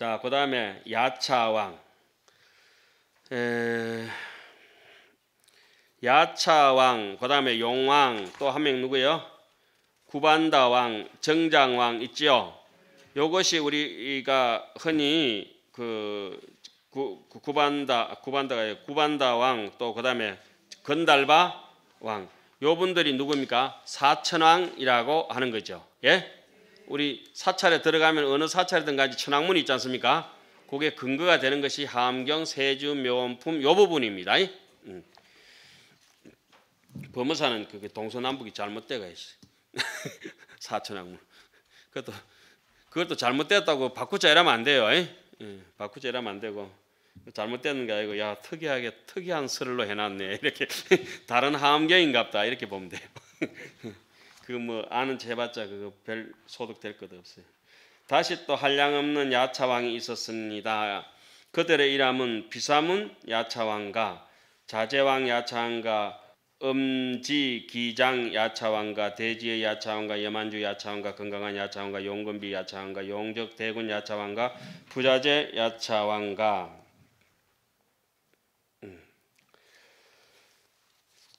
자, 그 다음에 야차왕. 에... 야차왕, 그 다음에 용왕, 또 한 명 누구예요? 구반다왕, 정장왕 있지요? 요것이 우리가 흔히 그 구, 구반다, 구반다가 구반다왕, 또 그 다음에 건달바 왕. 요분들이 누굽니까? 사천왕이라고 하는 거죠. 예? 우리 사찰에 들어가면 어느 사찰이든 간지 천왕문이 있지 않습니까? 그게 근거가 되는 것이 함경, 세주, 묘원품 요 부분입니다. 음. 법무사는 그게 동서남북이 잘못돼가 있어. 사천왕문. 그것도 그것도 잘못됐다고 바꾸자 이러면 안 돼요. 예, 바꾸자 이러면 안 되고 잘못되는 게 아니고 야 특이하게 특이한 스를로 해놨네 이렇게 다른 함경인갑다 이렇게 보면 돼요. 그뭐 아는 재봤자 그거 별 소득될 것 없어요. 다시 또 한량 없는 야차 왕이 있었습니다. 그들의 이름은 비사문 야차 왕과 자제 왕 야차 왕과 음지 기장 야차 왕과 대지의 야차 왕과 여만주 야차 왕과 건강한 야차 왕과 용건비 야차 왕과 용적 대군 야차 왕과 부자재 야차 왕과 음.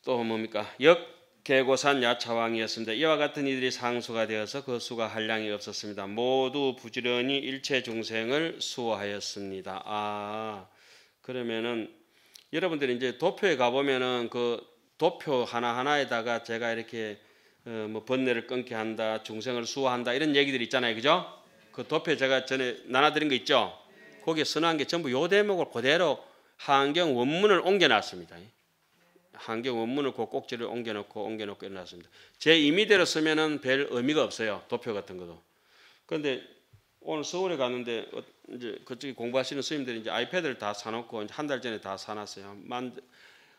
또 뭡니까? 역 개고산 야차왕이었습니다. 이와 같은 이들이 상수가 되어서 그 수가 한량이 없었습니다. 모두 부지런히 일체 중생을 수호하였습니다. 아 그러면은 여러분들이 이제 도표에 가보면은 그 도표 하나 하나에다가 제가 이렇게 어, 뭐 번뇌를 끊게 한다, 중생을 수호한다 이런 얘기들 있잖아요, 그죠? 그 도표 제가 전에 나눠드린 거 있죠? 거기에 선한 게 전부 요 대목을 그대로 한경 원문을 옮겨놨습니다. 한경 원문을 그 꼭지를 옮겨놓고 옮겨놓고 일어났습니다. 제 임의대로 쓰면은 별 의미가 없어요. 도표 같은 것도. 그런데 오늘 서울에 갔는데 어, 이제 그쪽에 공부하시는 선생님들이 이제 아이패드를 다 사놓고 한 달 전에 다 사놨어요. 만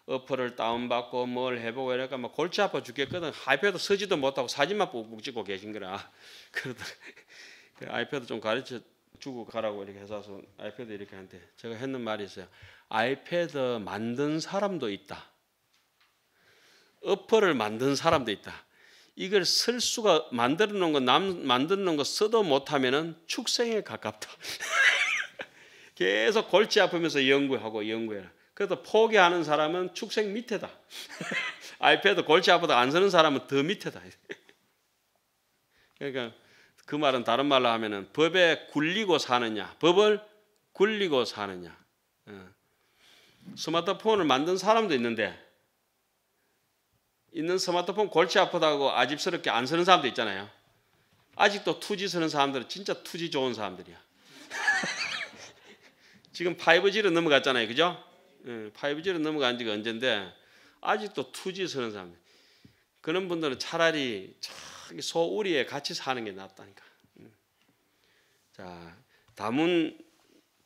어플을 다운받고 뭘 해보고 이러니까 막 골치 아파 죽겠거든. 아이패드 쓰지도 못하고 사진만 뿍뿍 찍고 계신 거라. 그러다 그 아이패드 좀 가르쳐 주고 가라고 이렇게 해서 아이패드 이렇게 한테 제가 했는 말이 있어요. 아이패드 만든 사람도 있다. 어퍼를 만든 사람도 있다. 이걸 쓸 수가 만들어 놓은 거 남, 만들어 놓은 거 써도 못하면 축생에 가깝다. 계속 골치 아프면서 연구하고 연구해라. 그래도 포기하는 사람은 축생 밑에다. 아이패드 골치 아프다 안 쓰는 사람은 더 밑에다. 그러니까 그 말은 다른 말로 하면 법에 굴리고 사느냐, 법을 굴리고 사느냐. 어. 스마트폰을 만든 사람도 있는데 있는 스마트폰 골치 아프다고 아집스럽게 안 쓰는 사람도 있잖아요. 아직도 투지 쓰는 사람들은 진짜 투지 좋은 사람들이야. 지금 5G로 넘어갔잖아요. 그죠? 5G로 예, 넘어간 지가 언젠데 아직도 투지 쓰는 사람들. 그런 분들은 차라리 저기 소울이에 같이 사는 게 낫다니까. 음. 자, 다문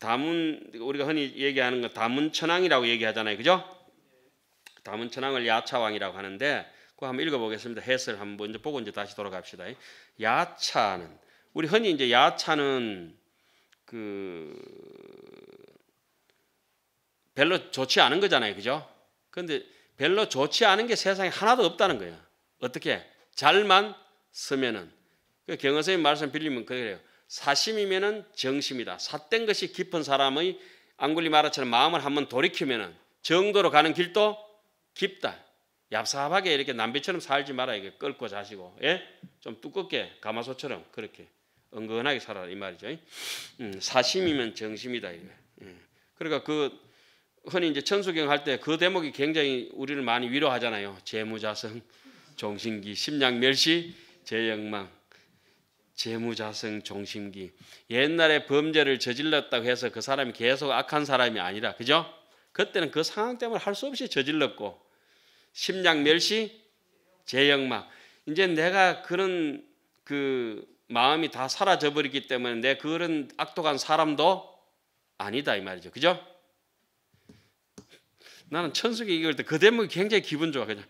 다문 우리가 흔히 얘기하는 거 다문천왕이라고 얘기하잖아요. 그죠? 담은 천황을 야차왕이라고 하는데 그거 한번 읽어보겠습니다. 해설 한번 이제 보고 이제 다시 돌아갑시다. 야차는 우리 흔히 이제 야차는 그 별로 좋지 않은 거잖아요, 그죠? 그런데 별로 좋지 않은 게 세상에 하나도 없다는 거예요. 어떻게 잘만 쓰면은 그 경어 선생님 말씀 빌리면 그래요. 사심이면은 정심이다. 사된 것이 깊은 사람의 앙굴리 마라처럼 마음을 한번 돌이키면은 정도로 가는 길도 깊다. 얍삽하게 이렇게 남비처럼 살지 말아 이게 끓고 자시고 예? 좀 두껍게 가마솥처럼 그렇게 은근하게 살아라 이 말이죠. 음, 사심이면 정심이다 이게. 예. 그러니까 그 흔히 이제 천수경 할 때 그 대목이 굉장히 우리를 많이 위로하잖아요. 재무자성, 종신기, 심량멸시, 재영망, 재무자성, 종신기. 옛날에 범죄를 저질렀다고 해서 그 사람이 계속 악한 사람이 아니라 그죠? 그때는 그 상황 때문에 할 수 없이 저질렀고 심량 멸시 제영막. 이제 내가 그런 그 마음이 다 사라져 버리기 때문에 내 그런 악독한 사람도 아니다 이 말이죠. 그죠? 나는 천숙이 이걸 때그 대목이 굉장히 기분 좋아. 그냥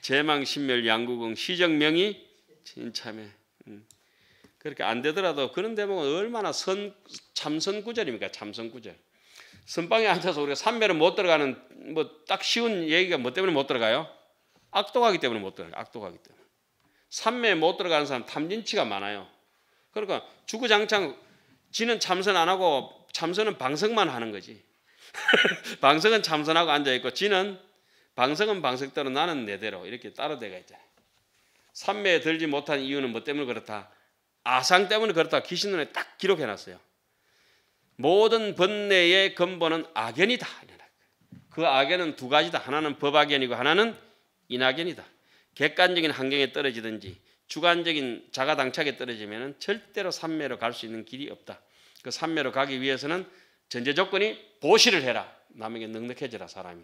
재망 신멸 양구공 시정명이 진참해. 음. 그렇게 안 되더라도 그런 대목은 얼마나 선 참선 구절입니까? 참선 구절. 선방에 앉아서 우리가 삼매를 못 들어가는 뭐 딱 쉬운 얘기가 뭐 때문에 못 들어가요? 악독하기 때문에 못 들어가요. 악독하기 때문에. 삼매에 못 들어가는 사람 탐진치가 많아요. 그러니까 주구장창 지는 참선 안 하고 참선은 방석만 하는 거지. 방석은 참선하고 앉아 있고 지는 방석은 방석대로 나는 내대로 이렇게 따로돼가 있잖아요. 삼매에 들지 못한 이유는 뭐 때문에 그렇다? 아상 때문에 그렇다. 귀신눈에 딱 기록해 놨어요. 모든 번뇌의 근본은 악연이다. 그 악연은 두 가지다. 하나는 법악연이고 하나는 인악연이다. 객관적인 환경에 떨어지든지 주관적인 자가당착에 떨어지면 절대로 삼매로 갈 수 있는 길이 없다. 그 삼매로 가기 위해서는 전제 조건이 보시를 해라. 남에게 넉넉해져라 사람이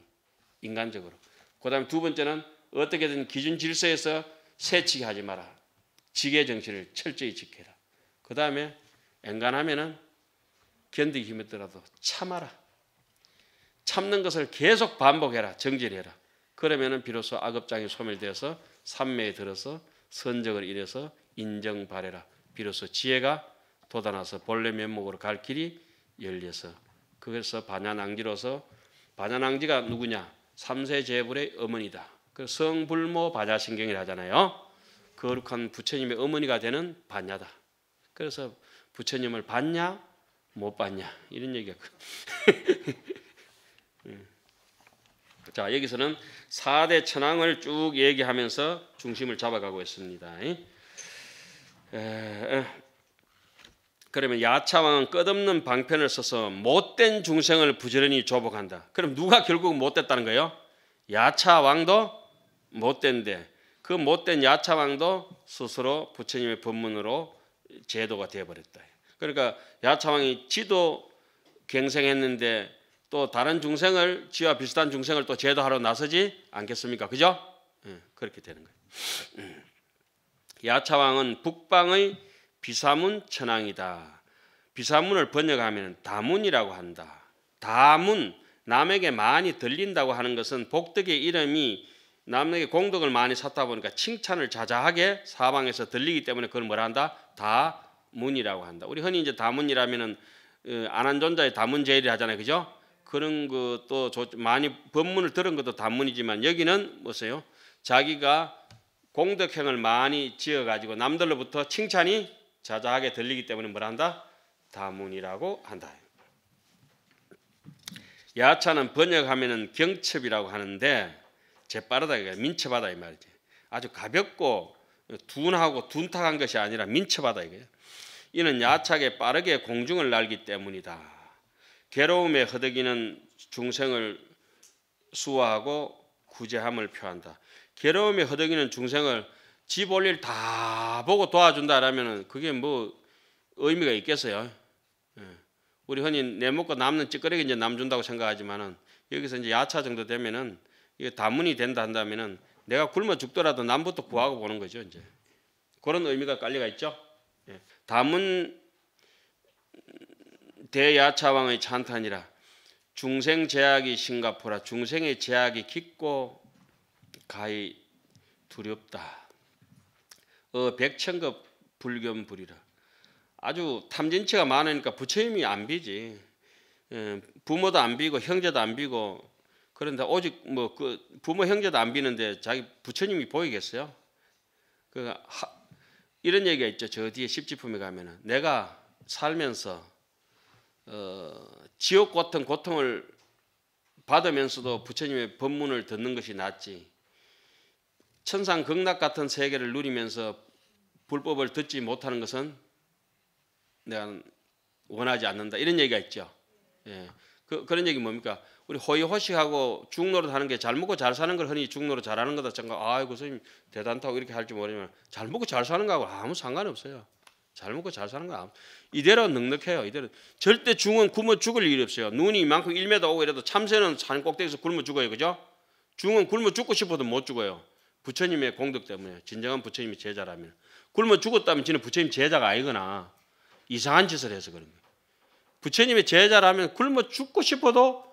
인간적으로. 그다음두 번째는 어떻게든 기준 질서에서 새치기 하지 마라. 지계 정신을 철저히 지켜라. 그 다음에 엔간하면은 견디기 힘들더라도 참아라. 참는 것을 계속 반복해라. 정진해라. 그러면은 비로소 악업장이 소멸되어서 산매에 들어서 선적을 이뤄서 인정바래라. 비로소 지혜가 돋아나서 본래 면목으로 갈 길이 열려서 그래서 반야낭지로서 반야낭지가 누구냐? 삼세 제불의 어머니다. 그 성불모 반야신경이라 하잖아요. 거룩한 부처님의 어머니가 되는 반야다. 그래서 부처님을 반야 못 봤냐 이런 얘기가 예. 자 여기서는 4대 천왕을 쭉 얘기하면서 중심을 잡아가고 있습니다 에, 그러면 야차왕은 끝없는 방편을 써서 못된 중생을 부지런히 조복한다 그럼 누가 결국 못됐다는 거예요? 야차왕도 못된데 그 못된 야차왕도 스스로 부처님의 법문으로 제도가 되어버렸다 그러니까 야차왕이 지도 경생했는데또 다른 중생을 지와 비슷한 중생을 또 제도하러 나서지 않겠습니까? 그죠? 예, 그렇게 되는 거예요. 예. 야차왕은 북방의 비사문 천왕이다. 비사문을 번역하면 다문이라고 한다. 다문 남에게 많이 들린다고 하는 것은 복덕의 이름이 남에게 공덕을 많이 샀다 보니까 칭찬을 자자하게 사방에서 들리기 때문에 그걸 뭐라 한다? 다 문이라고 한다. 우리 흔히 이제 다문이라면은 어, 안한존자의 다문제일이 하잖아요, 그죠? 그런 것도 많이 법문을 들은 것도 다문이지만 여기는 뭐세요? 자기가 공덕행을 많이 지어가지고 남들로부터 칭찬이 자자하게 들리기 때문에 뭐라 한다? 다문이라고 한다. 야차는 번역하면 경첩이라고 하는데 재빠르다 이거 민첩하다 이 말이지. 아주 가볍고 둔하고 둔탁한 것이 아니라 민첩하다 이거예 이는 야착에 빠르게 공중을 날기 때문이다. 괴로움에 허덕이는 중생을 수호하고 구제함을 표한다. 괴로움에 허덕이는 중생을 집 올일 다 보고 도와준다라면 그게 뭐 의미가 있겠어요? 예. 우리 흔히 내 먹고 남는 찌꺼리가 이제 남준다고 생각하지만 여기서 이제 야차 정도 되면은 이게 다문이 된다 한다면은 내가 굶어 죽더라도 남부터 구하고 보는 거죠 이제 그런 의미가 깔려가 있죠. 담은 대야차왕의 찬탄이라 중생 제약이 싱가포라 중생의 제약이 깊고 가히 두렵다. 어 백천급 불견불이라 아주 탐진치가 많으니까 부처님이 안 비지 예, 부모도 안 비고 형제도 안 비고 그런데 오직 뭐 그 부모 형제도 안 비는데 자기 부처님이 보이겠어요? 그 이런 얘기가 있죠. 저 뒤에 십지품에 가면은 내가 살면서 어, 지옥 같은 고통을 받으면서도 부처님의 법문을 듣는 것이 낫지. 천상 극락 같은 세계를 누리면서 불법을 듣지 못하는 것은 내가 원하지 않는다. 이런 얘기가 있죠. 예. 그, 그런 얘기 뭡니까? 우리 허의허식하고중노로사는게 잘 먹고 잘 사는 걸 흔히 중노로 잘하는 거다 생각. 아이고 선생님 대단타고 이렇게 할지 모르지만 잘 먹고 잘 사는 거하고 아무 상관이 없어요. 잘 먹고 잘 사는 거 아무 이대로 넉넉해요. 이대로 절대 중은 굶어 죽을 일이 없어요. 눈이 이만큼 1m 오고 이래도 참새는 산 꼭대기에서 굶어 죽어요. 그죠? 중은 굶어 죽고 싶어도 못 죽어요. 부처님의 공덕 때문에 진정한 부처님이 제자라면 굶어 죽었다면 지는 부처님 제자가 아니거나 이상한 짓을 해서 그런 거예요. 부처님의 제자라면 굶어 죽고 싶어도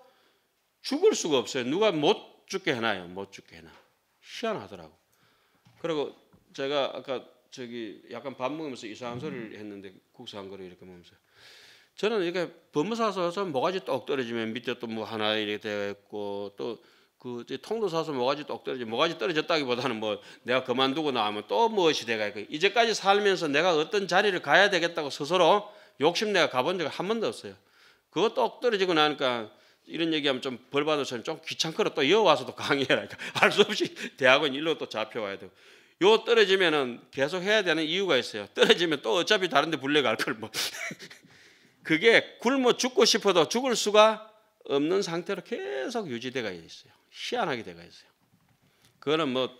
죽을 수가 없어요. 누가 못 죽게 해놔요. 못 죽게 해놔. 희한하더라고. 그리고 제가 아까 저기 약간 밥 먹으면서 이상한 소리를 했는데 국수 한 그릇 이렇게 먹으면서 저는 이렇게 범사 서서 모가지 똑 떨어지면 밑에 또 뭐 하나 이렇게 되어 있고 또 그 통도 사서 모가지 똑 떨어지 면 모가지 떨어졌다기보다는 뭐 내가 그만두고 나오면 또 무엇이 뭐 돼가 있고 이제까지 살면서 내가 어떤 자리를 가야 되겠다고 스스로 욕심 내가 가본 적이 한 번도 없어요. 그거 똑 떨어지고 나니까 이런 얘기하면 좀 벌 받으면 좀 귀찮거나 또 이어와서도 강의해라니까 할 수 없이 대학원 일로 또 잡혀와야 되고 요 떨어지면은 계속 해야 되는 이유가 있어요. 떨어지면 또 어차피 다른 데 불려갈 걸 뭐. 그게 굶어 죽고 싶어도 죽을 수가 없는 상태로 계속 유지돼가 있어요. 희한하게 돼가 있어요. 그거는 뭐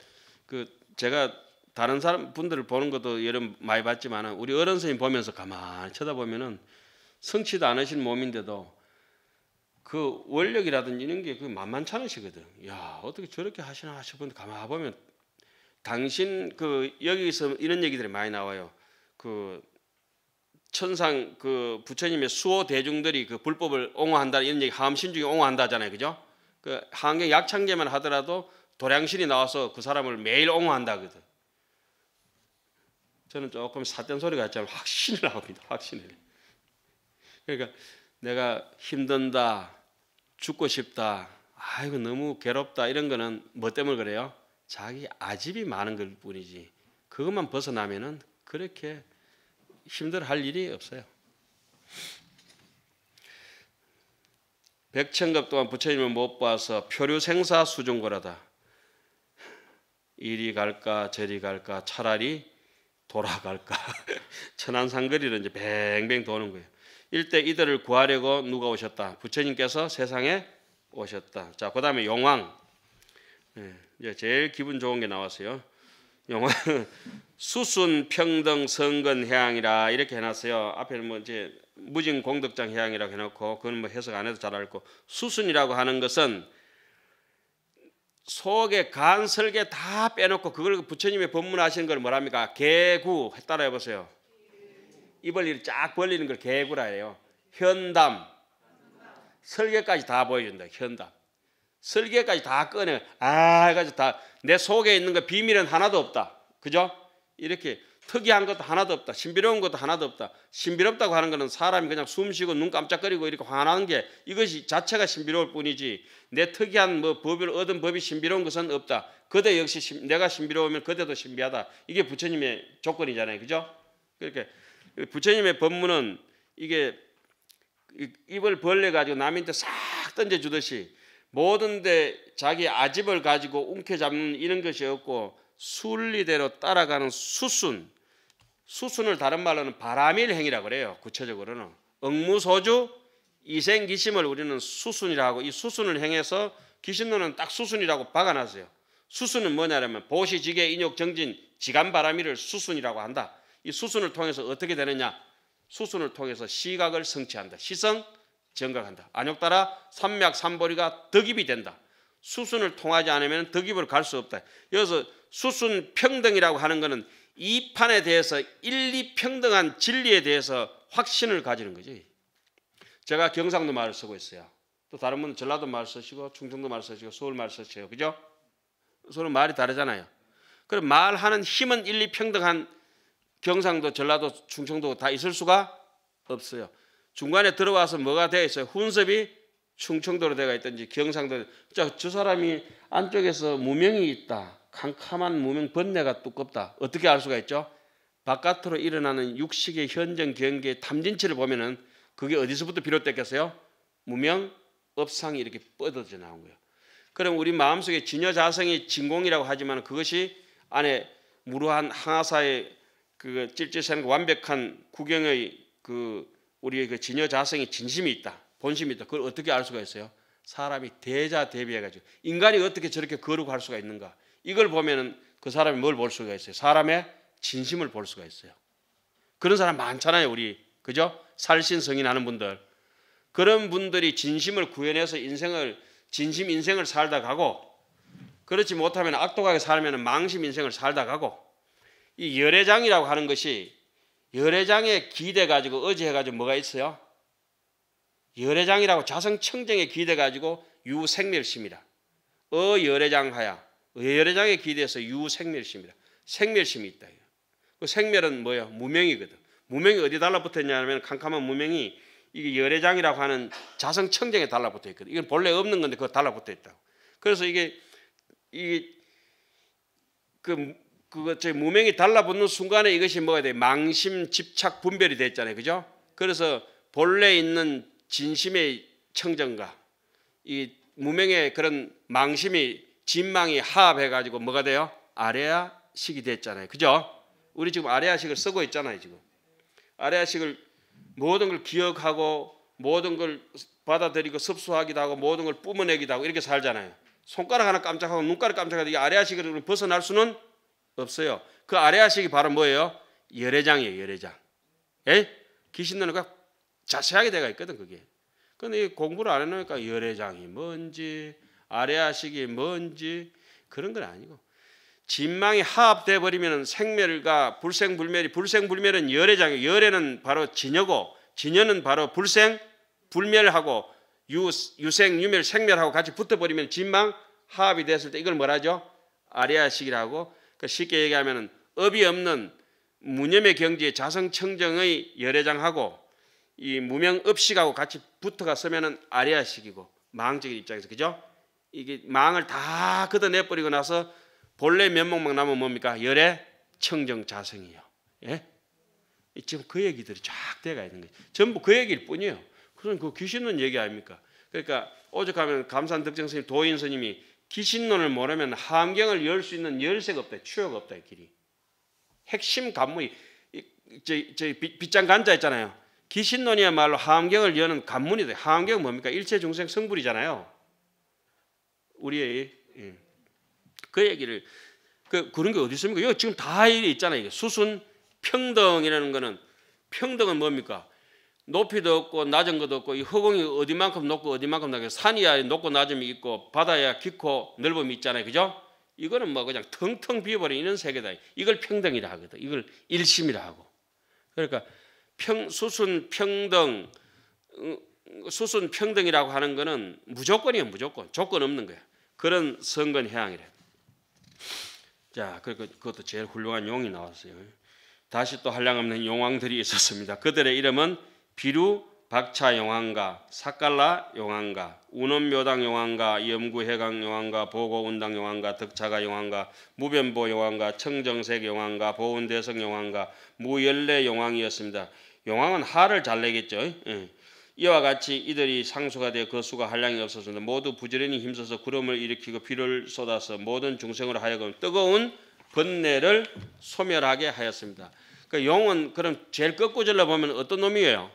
그 제가 다른 사람 분들을 보는 것도 여름 많이 봤지만 우리 어른 선생님 보면서 가만히 쳐다보면은 성취도 안 하신 몸인데도 그 원력이라든지 이런 게 그만만않으시거든야 어떻게 저렇게 하시나 싶은데 가만 히 보면 당신 그 여기서 이런 얘기들이 많이 나와요. 그 천상 그 부처님의 수호 대중들이 그 불법을 옹호한다 이런 얘기 함신중에 옹호한다잖아요, 그죠? 그 한경 약창계만 하더라도 도량신이 나와서 그 사람을 매일 옹호한다거든. 저는 조금 사된 소리 같지만 확신을 합니다. 확신을. 그러니까 내가 힘든다, 죽고 싶다, 아이고 너무 괴롭다 이런 거는 뭐 때문에 그래요? 자기 아집이 많은 것 뿐이지. 그것만 벗어나면은 그렇게 힘들할 어 일이 없어요. 백천급 동안 부처님을 못 봐서 표류 생사 수중고라다. 이리 갈까 저리 갈까 차라리 돌아갈까? 천안산거리를 이제 뱅뱅 도는 거예요. 일대 이들을 구하려고 누가 오셨다? 부처님께서 세상에 오셨다. 자, 그 다음에 용왕. 예, 이제 제일 기분 좋은 게 나왔어요. 용왕 수순 평등 성근 해양이라 이렇게 해놨어요. 앞에는 뭐 이제 무진 공덕장 해양이라고 해놓고 그건 뭐 해석 안 해도 잘 알고 수순이라고 하는 것은 속에 간 설계 다 빼놓고 그걸 부처님의 법문하시는 걸 뭐랍니까? 개구 따라해 보세요. 입을 쫙 벌리는 걸 개구라 해요. 현담 설계까지 다 보여준다. 현담 설계까지 다 꺼내. 아, 해 가지고 다 내 속에 있는 거 비밀은 하나도 없다. 그죠? 이렇게 특이한 것도 하나도 없다. 신비로운 것도 하나도 없다. 신비롭다고 하는 것은 사람이 그냥 숨쉬고 눈 깜짝거리고 이렇게 화나는 게 이것이 자체가 신비로울 뿐이지 내 특이한 뭐 법을 얻은 법이 신비로운 것은 없다. 그대 역시 신, 내가 신비로우면 그대도 신비하다. 이게 부처님의 조건이잖아요. 그죠? 그렇게 부처님의 법문은 이게 입을 벌려 가지고 남한테 싹 던져 주듯이 모든데 자기 아집을 가지고 움켜잡는 이런 것이 없고 순리대로 따라가는 수순 수순을 다른 말로는 바람일행이라 고 그래요. 구체적으로는 응무소주 이생기심을 우리는 수순이라고 이 수순을 행해서 기신론는딱 수순이라고 박아놨어요. 수순은 뭐냐면 보시지계 인욕 정진 지간바람일을 수순이라고 한다. 이 수순을 통해서 어떻게 되느냐? 수순을 통해서 시각을 성취한다. 시성 정각한다. 안욕 따라 삼맥 삼보리가 덕입이 된다. 수순을 통하지 않으면 덕입을 갈 수 없다. 여기서 수순 평등이라고 하는 것은 이 판에 대해서 일리 평등한 진리에 대해서 확신을 가지는 거지. 제가 경상도 말을 쓰고 있어요. 또 다른 분은 전라도 말을 쓰시고 충청도 말을 쓰시고 서울 말을 쓰세요. 그죠? 서로 말이 다르잖아요. 그럼 말하는 힘은 일리 평등한 경상도, 전라도, 충청도 다 있을 수가 없어요. 중간에 들어와서 뭐가 되어 있어요? 훈섭이 충청도로 되어 있든지 경상도 저, 저 사람이 안쪽에서 무명이 있다. 캄캄한 무명 번뇌가 두껍다. 어떻게 알 수가 있죠? 바깥으로 일어나는 육식의 현정 경계의 탐진치를 보면은 그게 어디서부터 비롯됐겠어요? 무명 업상이 이렇게 뻗어져 나온 거예요. 그럼 우리 마음속에 진여 자성이 진공이라고 하지만 그것이 안에 무루한 항아사의 그 찔찔하는 그 완벽한 구경의 그 우리의 그 진여 자성의 진심이 있다. 본심이 있다. 그걸 어떻게 알 수가 있어요? 사람이 대자 대비해 가지고 인간이 어떻게 저렇게 거룩할 수가 있는가? 이걸 보면그 사람이 뭘 볼 수가 있어요? 사람의 진심을 볼 수가 있어요. 그런 사람 많잖아요, 우리. 그죠? 살신 성인 하는 분들. 그런 분들이 진심을 구현해서 인생을 진심 인생을 살다 가고 그렇지 못하면 악독하게 살면 망심 인생을 살다 가고 이 열애장이라고 하는 것이 열애장에 기대 가지고 어지해 가지고 뭐가 있어요? 열애장이라고 자성 청정에 기대 가지고 유생멸심이라. 어열애장하야 열애장에 기대서 유생멸심이라. 생멸심이 있다. 그 생멸은 뭐야? 무명이거든. 무명이 어디 달라붙었냐면 캄캄한 무명이 이게 열애장이라고 하는 자성 청정에 달라붙어 있거든. 이건 본래 없는 건데 그거 달라붙어 있다고. 그래서 이게 이 그 그거 저 무명이 달라붙는 순간에 이것이 뭐가 돼? 망심, 집착, 분별이 됐잖아요. 그죠? 그래서 본래 있는 진심의 청정과 이 무명의 그런 망심이 진망이 하합해가지고 뭐가 돼요? 아레아식이 됐잖아요. 그죠? 우리 지금 아레아식을 쓰고 있잖아요. 지금 아레아식을 모든 걸 기억하고 모든 걸 받아들이고 섭수하기도 하고 모든 걸 뿜어내기도 하고 이렇게 살잖아요. 손가락 하나 깜짝하고 눈가락 깜짝하고 아레아식을 벗어날 수는 없어요. 그 아레아식이 바로 뭐예요? 열애장이에요. 열애장. 예? 기신론가 자세하게 돼가 있거든 그게. 근데 공부를 안 해놓으니까 열애장이 뭔지 아래아식이 뭔지 그런 건 아니고 진망이 하합돼 버리면 생멸과 불생불멸이 불생불멸은 열애장이 열애는 바로 진여고 진여는 바로 불생 불멸하고 유, 유생 유멸 생멸하고 같이 붙어 버리면 진망 하합이 됐을 때 이걸 뭐라죠? 아래아식이라고 그러니까 쉽게 얘기하면은 업이 없는 무념의 경지에 자성청정의 열애장하고 이 무명업식하고 같이 붙어가 서면은 아래아식이고 망적인 입장에서 그죠? 이게 망을 다 걷어내 버리고 나서 본래 면목만 남은 뭡니까? 열의 청정 자성이요. 예? 지금 그 얘기들이 쫙 돼가 있는 거예요. 전부 그 얘기일 뿐이에요. 그럼 그 귀신론 얘기 아닙니까? 그러니까 오죽하면 감산 덕정 스님 도인 스님이 귀신론을 모르면 함경을 열 수 있는 열쇠가 없다. 추억 없다. 길이. 핵심 관문이 저저 빗장 간자 있잖아요. 귀신론이야말로 함경을 여는 관문이다. 함경 뭡니까? 일체 중생 성불이잖아요. 우리의 예. 그 얘기를 그 그런 게 어디 있습니까? 이거 지금 다 있잖아요. 이게 수순 평등이라는 거는 평등은 뭡니까? 높이도 없고 낮은 것도 없고 이 허공이 어디만큼 높고 어디만큼 낮게 산이야 높고 낮음이 있고 바다야 깊고 넓음이 있잖아요. 그죠? 이거는 뭐 그냥 텅텅 비어버리는 세계다. 이걸 평등이라 하거든. 이걸 일심이라 하고. 그러니까 평 수순 평등 수순 평등이라고 하는 것은 무조건이에요, 무조건. 조건 없는 거예요. 그런 선건 해양이래. 요 자, 그리고 그것도 제일 훌륭한 용이 나왔어요. 다시 또 한량없는 용왕들이 있었습니다. 그들의 이름은 비루 박차 용왕가, 사깔라 용왕가, 운원묘당 용왕가, 염구해강 용왕가, 보고운당 용왕가, 득차가 용왕가, 무변보 용왕가, 청정색 용왕가, 보은대성 용왕가, 무열례 용왕이었습니다. 용왕은 화를잘 내겠죠. 예. 이와 같이 이들이 상수가 되어 그 수가 한량이 없어서는 모두 부지런히 힘써서 구름을 일으키고 비를 쏟아서 모든 중생으로 하여금 뜨거운 번뇌를 소멸하게 하였습니다. 그 용은 그럼 제일 꺾구질로 보면 어떤 놈이에요?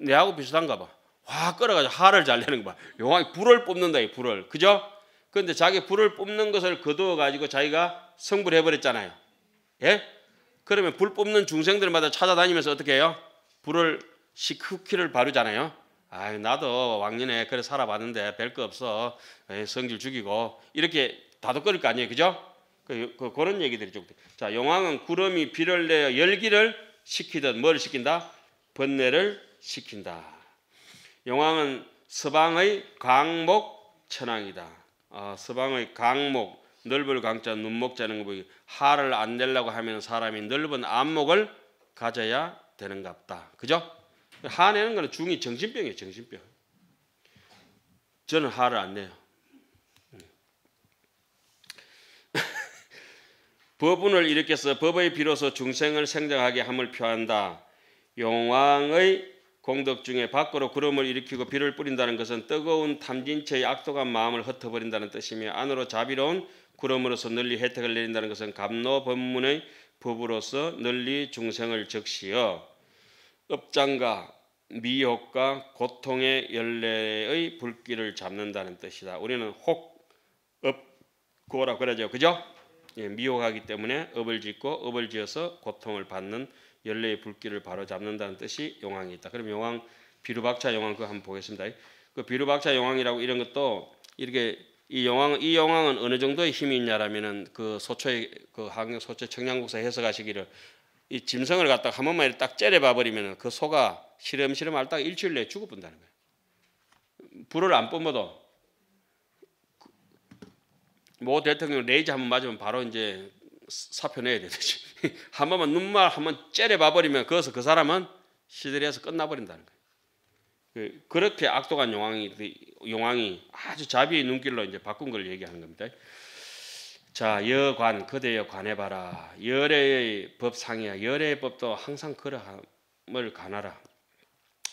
내하고 비슷한가 봐. 확 끌어가지고 하를 잘 내는 거 봐. 용왕이 불을 뽑는다 이 불을 그죠? 그런데 자기 불을 뽑는 것을 거두어 가지고 자기가 성불해 버렸잖아요. 예? 그러면 불 뽑는 중생들마다 찾아다니면서 어떻게 해요? 불을 식후키를 바르잖아요. 아, 나도 왕년에 그래 살아봤는데 별거 없어. 에 예, 성질 죽이고 이렇게 다독거릴 거 아니에요, 그죠? 그, 그, 그런 얘기들이 좀. 자, 용왕은 구름이 비를 내어 열기를 식히듯 뭘시킨다 번뇌를 시킨다 용왕은 서방의 강목 천왕이다. 어, 서방의 강목 넓을 강자 눈목 자는 거 보기 하를 안 내려고 하면 사람이 넓은 안목을 가져야 되는갑다. 그죠? 화내는 거는 중이 정신병이에요. 정신병. 저는 화를 안 내요. 음. 법운을 일으켜서 법의 비로소 중생을 생장하게 함을 표한다. 용왕의 공덕 중에 밖으로 구름을 일으키고 비를 뿌린다는 것은 뜨거운 탐진체의 악독한 마음을 흩어버린다는 뜻이며 안으로 자비로운 구름으로서 널리 혜택을 내린다는 것은 감노 법문의 법으로서 널리 중생을 적시어 읍장과 미혹과 고통의 연례의 불길을 잡는다는 뜻이다. 우리는 혹, 업, 구라 고 그러죠. 그죠? 예, 미혹하기 때문에 업을 짓고 업을 지어서 고통을 받는 연례의 불길을 바로 잡는다는 뜻이 용왕이 있다. 그럼 용왕 비루박차 용왕 그거 한번 보겠습니다. 그 비루박차 용왕이라고 이런 것도 이렇게 이 용왕 이 용왕은 어느 정도의 힘이 있냐라면은 그 소초의 그 한국 소초 청량국사 해석하시기를 이 짐승을 갖다가 한 번만 딱 째려봐 버리면 그 소가 시름시름 앓다가 일주일 내에 죽어본다는 거예요. 불을 안 뿜어도 모 대통령 레이저 한번 맞으면 바로 이제 사표 내야 되듯이 한 번만 눈만 한번 째려봐 버리면 거기서 그 사람은 시들해서 끝나버린다는 거예요. 그, 그렇게 악독한 용왕이, 용왕이 아주 자비의 눈길로 이제 바꾼 걸 얘기하는 겁니다. 자 여관 그대여 관해봐라 열의 법상이야 열의 법도 항상 그러함을 가나라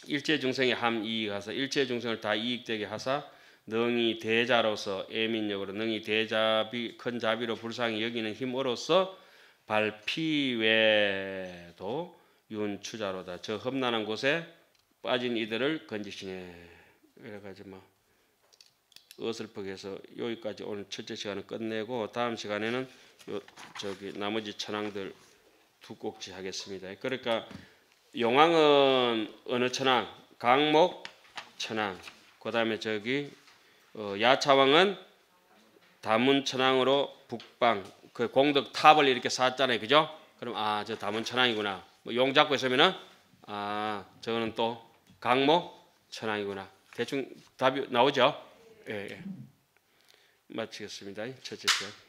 일체 중생의 함 이익하사 일체 중생을 다 이익되게 하사 능히 대자로서 애민력으로 능히 대자비 큰 자비로 불쌍히 여기는 힘으로써 발피외도 윤추자로다 저 험난한 곳에 빠진 이들을 건지시네 그래가지뭐 어설프게서 여기까지 오늘 첫째 시간을 끝내고 다음 시간에는 요, 저기 나머지 천황들 두 꼭지 하겠습니다. 그러니까 용왕은 어느 천황? 강목 천황. 그 다음에 저기 어, 야차왕은 다문 천황으로 북방 그 공덕 탑을 이렇게 쌓았잖아요. 그죠? 그럼 아저 다문 천황이구나. 뭐용 잡고 있으면은 아 저거는 또 강목 천황이구나. 대충 답이 나오죠? 예, 예. 마치겠습니다. 첫째 시간.